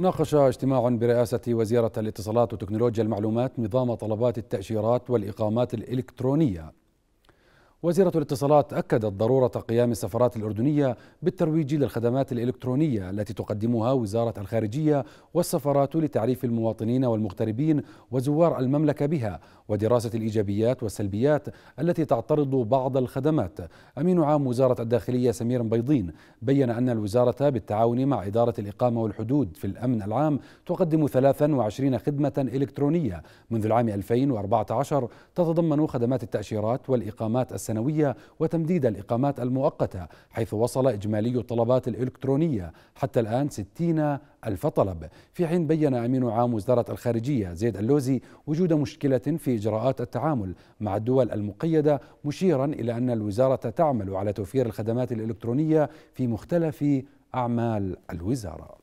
ناقش اجتماع برئاسة وزيرة الاتصالات وتكنولوجيا المعلومات نظام طلبات التأشيرات والإقامات الإلكترونية وزيرة الاتصالات أكدت ضرورة قيام السفارات الأردنية بالترويج للخدمات الإلكترونية التي تقدمها وزارة الخارجية والسفارات لتعريف المواطنين والمغتربين وزوار المملكة بها ودراسة الإيجابيات والسلبيات التي تعترض بعض الخدمات أمين عام وزارة الداخلية سمير بيضين بين أن الوزارة بالتعاون مع إدارة الإقامة والحدود في الأمن العام تقدم 23 خدمة إلكترونية منذ العام 2014 تتضمن خدمات التأشيرات والإقامات السنة السنوية وتمديد الإقامات المؤقتة حيث وصل إجمالي الطلبات الإلكترونية حتى الآن 60 ألف طلب في حين بين أمين عام وزارة الخارجية زيد اللوزي وجود مشكلة في إجراءات التعامل مع الدول المقيدة مشيرا إلى أن الوزارة تعمل على توفير الخدمات الإلكترونية في مختلف أعمال الوزارة